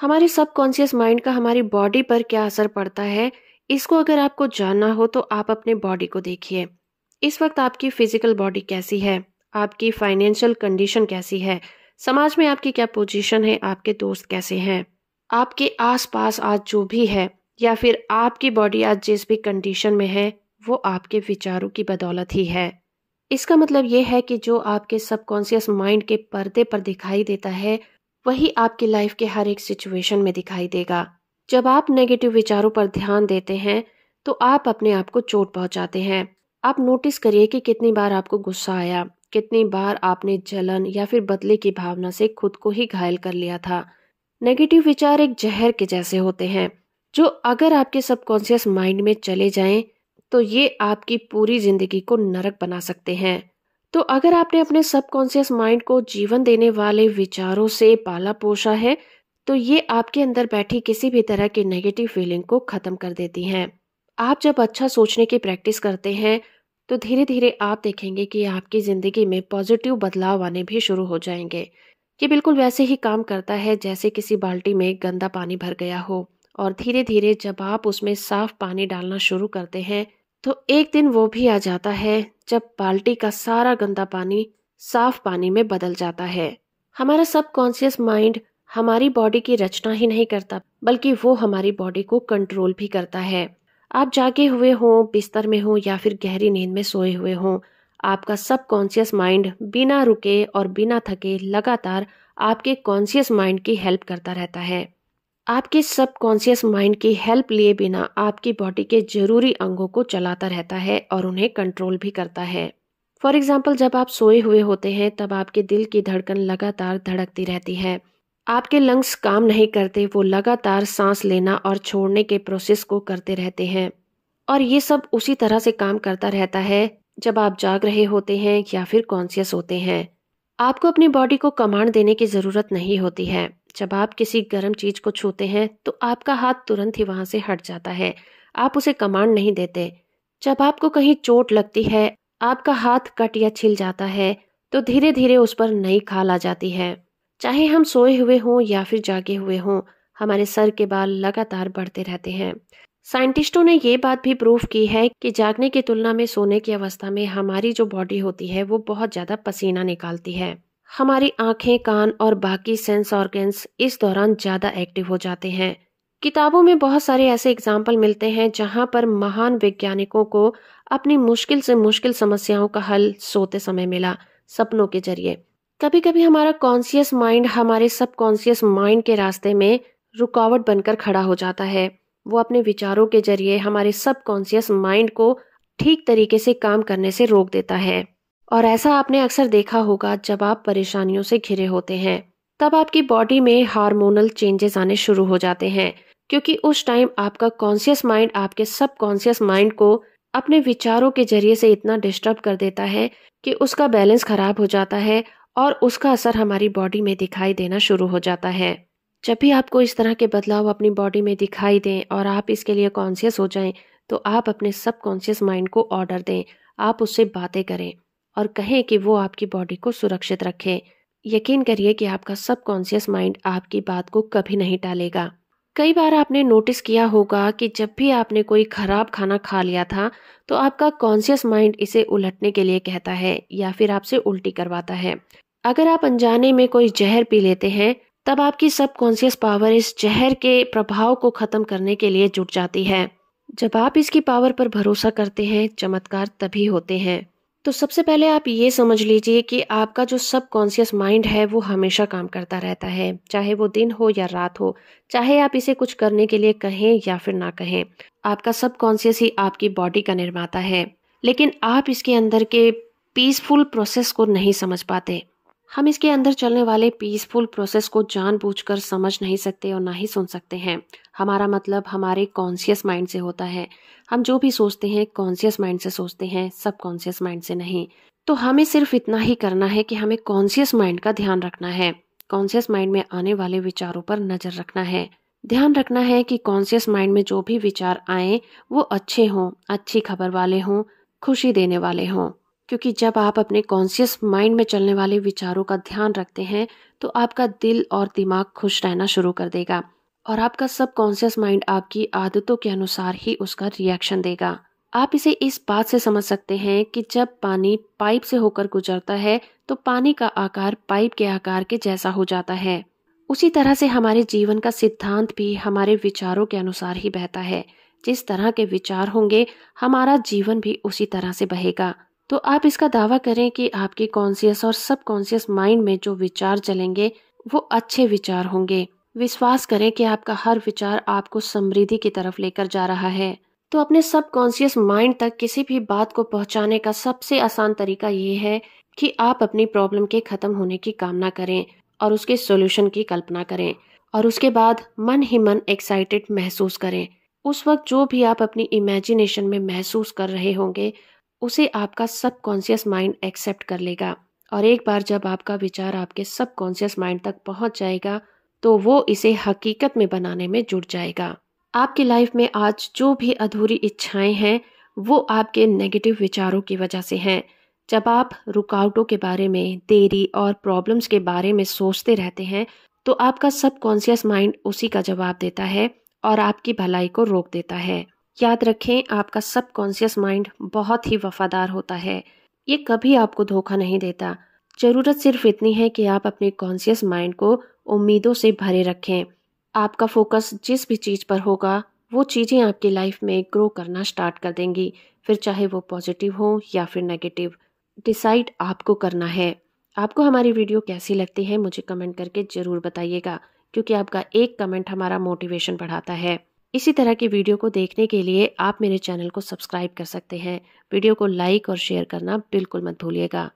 हमारे subconscious mind का हमारी बॉडी पर क्या असर पड़ता है इसको अगर आपको जानना हो तो आप अपने बॉडी को देखिए इस वक्त आपकी फिजिकल बॉडी कैसी है आपकी फाइनेंशियल कंडीशन कैसी है समाज में आपकी क्या पोजीशन है आपके दोस्त कैसे हैं आपके आसपास आज जो भी है या फिर आपकी बॉडी आज जिस भी कंडीशन में है वो आपके विचारों की बदौलत ही है इसका मतलब ये है कि जो आपके सबकॉन्सियस माइंड के पर्दे पर दिखाई देता है वही आपकी लाइफ के हर एक सिचुएशन में दिखाई देगा जब आप नेगेटिव विचारों पर ध्यान देते हैं तो आप अपने आप को चोट पहुंचाते हैं आप नोटिस करिए कि कितनी बार आपको गुस्सा आया कितनी बार आपने जलन या फिर बदले की भावना से खुद को ही घायल कर लिया था नेगेटिव विचार एक जहर के जैसे होते हैं जो अगर आपके सबकॉन्शियस माइंड में चले जाएं तो ये आपकी पूरी जिंदगी को नरक बना सकते हैं तो अगर आपने अपने सबकॉन्सियस माइंड को जीवन देने वाले विचारों से पाला पोषा है तो ये आपके अंदर बैठी किसी भी तरह की नेगेटिव फीलिंग को ख़त्म कर देती हैं आप जब अच्छा सोचने की प्रैक्टिस करते हैं तो धीरे धीरे आप देखेंगे कि आपकी ज़िंदगी में पॉजिटिव बदलाव आने भी शुरू हो जाएंगे ये बिल्कुल वैसे ही काम करता है जैसे किसी बाल्टी में गंदा पानी भर गया हो और धीरे धीरे जब आप उसमें साफ पानी डालना शुरू करते हैं तो एक दिन वो भी आ जाता है जब बाल्टी का सारा गंदा पानी साफ पानी में बदल जाता है हमारा सब कॉन्शियस माइंड हमारी बॉडी की रचना ही नहीं करता बल्कि वो हमारी बॉडी को कंट्रोल भी करता है आप जागे हुए हों बिस्तर में हों या फिर गहरी नींद में सोए हुए हों आपका सब कॉन्शियस माइंड बिना रुके और बिना थके लगातार आपके कॉन्शियस माइंड की हेल्प करता रहता है आपके सबकॉन्शियस माइंड की हेल्प लिए बिना आपकी बॉडी के जरूरी अंगों को चलाता रहता है और उन्हें कंट्रोल भी करता है फॉर एग्जाम्पल जब आप सोए हुए होते हैं तब आपके दिल की धड़कन लगातार धड़कती रहती है आपके लंग्स काम नहीं करते वो लगातार सांस लेना और छोड़ने के प्रोसेस को करते रहते हैं और ये सब उसी तरह से काम करता रहता है जब आप जाग रहे होते हैं या फिर कॉन्सियस होते हैं आपको अपनी बॉडी को कमांड देने की ज़रूरत नहीं होती है जब आप किसी गर्म चीज को छूते हैं तो आपका हाथ तुरंत ही वहां से हट जाता है आप उसे कमांड नहीं देते जब आपको कहीं चोट लगती है आपका हाथ कट या छिल जाता है तो धीरे धीरे उस पर नई खाल आ जाती है चाहे हम सोए हुए हों या फिर जागे हुए हों हमारे सर के बाल लगातार बढ़ते रहते हैं साइंटिस्टों ने ये बात भी प्रूफ की है कि जागने की तुलना में सोने की अवस्था में हमारी जो बॉडी होती है वो बहुत ज़्यादा पसीना निकालती है हमारी आंखें कान और बाकी सेंस ऑर्गेन्स इस दौरान ज़्यादा एक्टिव हो जाते हैं किताबों में बहुत सारे ऐसे एग्जाम्पल मिलते हैं जहाँ पर महान वैज्ञानिकों को अपनी मुश्किल से मुश्किल समस्याओं का हल सोते समय मिला सपनों के जरिए कभी कभी हमारा कॉन्सियस माइंड हमारे सब कॉन्सियस माइंड के रास्ते में रुकावट बनकर खड़ा हो जाता है वो अपने विचारों के जरिए हमारे सब कॉन्सियस माइंड को ठीक तरीके से काम करने से रोक देता है और ऐसा आपने अक्सर देखा होगा जब आप परेशानियों से घिरे होते हैं तब आपकी बॉडी में हार्मोनल चेंजेस आने शुरू हो जाते हैं क्योंकि उस टाइम आपका कॉन्सियस माइंड आपके सब कॉन्सियस माइंड को अपने विचारों के जरिए से इतना डिस्टर्ब कर देता है कि उसका बैलेंस खराब हो जाता है और उसका असर हमारी बॉडी में दिखाई देना शुरू हो जाता है जब भी आपको इस तरह के बदलाव अपनी बॉडी में दिखाई दें और आप इसके लिए कॉन्सियस हो जाएं तो आप अपने सब कॉन्सियस माइंड को ऑर्डर दें आप उससे बातें करें और कहें कि वो आपकी बॉडी को सुरक्षित रखे यकीन करिए कि आपका सबकॉन्शियस माइंड आपकी बात को कभी नहीं टालेगा कई बार आपने नोटिस किया होगा कि जब भी आपने कोई खराब खाना खा लिया था तो आपका कॉन्शियस माइंड इसे उलटने के लिए कहता है या फिर आपसे उल्टी करवाता है अगर आप अनजाने में कोई जहर पी लेते हैं तब आपकी सबकॉन्शियस पावर इस जहर के प्रभाव को खत्म करने के लिए जुट जाती है जब आप इसकी पावर पर भरोसा करते हैं चमत्कार तभी होते हैं तो सबसे पहले आप ये समझ लीजिए कि आपका जो सब कॉन्शियस माइंड है वो हमेशा काम करता रहता है चाहे वो दिन हो या रात हो चाहे आप इसे कुछ करने के लिए कहें या फिर ना कहें आपका सब कॉन्सियस ही आपकी बॉडी का निर्माता है लेकिन आप इसके अंदर के पीसफुल प्रोसेस को नहीं समझ पाते हम इसके अंदर चलने वाले पीसफुल प्रोसेस को जानबूझकर समझ नहीं सकते और ना ही सुन सकते हैं हमारा मतलब हमारे कॉन्शियस माइंड से होता है हम जो भी सोचते हैं कॉन्शियस माइंड से सोचते हैं सब कॉन्शियस माइंड से नहीं तो हमें सिर्फ इतना ही करना है कि हमें कॉन्शियस माइंड का ध्यान रखना है कॉन्शियस माइंड में आने वाले विचारों पर नज़र रखना है ध्यान रखना है कि कॉन्शियस माइंड में जो भी विचार आए वो अच्छे हों अच्छी खबर वाले हों खुशी देने वाले हों क्योंकि जब आप अपने कॉन्शियस माइंड में चलने वाले विचारों का ध्यान रखते हैं तो आपका दिल और दिमाग खुश रहना शुरू कर देगा और आपका सब कॉन्सियस माइंड आपकी आदतों के अनुसार ही उसका रिएक्शन देगा आप इसे इस बात से समझ सकते हैं कि जब पानी पाइप से होकर गुजरता है तो पानी का आकार पाइप के आकार के जैसा हो जाता है उसी तरह से हमारे जीवन का सिद्धांत भी हमारे विचारों के अनुसार ही बहता है जिस तरह के विचार होंगे हमारा जीवन भी उसी तरह से बहेगा तो आप इसका दावा करें कि आपके कॉन्सियस और सब कॉन्सियस माइंड में जो विचार चलेंगे वो अच्छे विचार होंगे विश्वास करें कि आपका हर विचार आपको समृद्धि की तरफ लेकर जा रहा है तो अपने सब कॉन्सियस माइंड तक किसी भी बात को पहुंचाने का सबसे आसान तरीका ये है कि आप अपनी प्रॉब्लम के खत्म होने की कामना करें और उसके सॉल्यूशन की कल्पना करें और उसके बाद मन ही मन एक्साइटेड महसूस करें उस वक्त जो भी आप अपनी इमेजिनेशन में महसूस कर रहे होंगे उसे आपका सबकॉन्शियस माइंड एक्सेप्ट कर लेगा और एक बार जब आपका विचार आपके सबकॉन्शियस माइंड तक पहुंच जाएगा तो वो इसे हकीकत में बनाने में जुड़ जाएगा आपकी लाइफ में आज जो भी अधूरी इच्छाएं हैं वो आपके नेगेटिव विचारों की वजह से हैं जब आप रुकावटों के बारे में देरी और प्रॉब्लम्स के बारे में सोचते रहते हैं तो आपका सबकॉन्शियस माइंड उसी का जवाब देता है और आपकी भलाई को रोक देता है याद रखें आपका सब कॉन्सियस माइंड बहुत ही वफादार होता है ये कभी आपको धोखा नहीं देता ज़रूरत सिर्फ इतनी है कि आप अपने कॉन्शियस माइंड को उम्मीदों से भरे रखें आपका फोकस जिस भी चीज़ पर होगा वो चीज़ें आपकी लाइफ में ग्रो करना स्टार्ट कर देंगी फिर चाहे वो पॉजिटिव हो या फिर नेगेटिव डिसाइड आपको करना है आपको हमारी वीडियो कैसी लगती है मुझे कमेंट करके ज़रूर बताइएगा क्योंकि आपका एक कमेंट हमारा मोटिवेशन बढ़ाता है इसी तरह की वीडियो को देखने के लिए आप मेरे चैनल को सब्सक्राइब कर सकते हैं वीडियो को लाइक और शेयर करना बिल्कुल मत भूलिएगा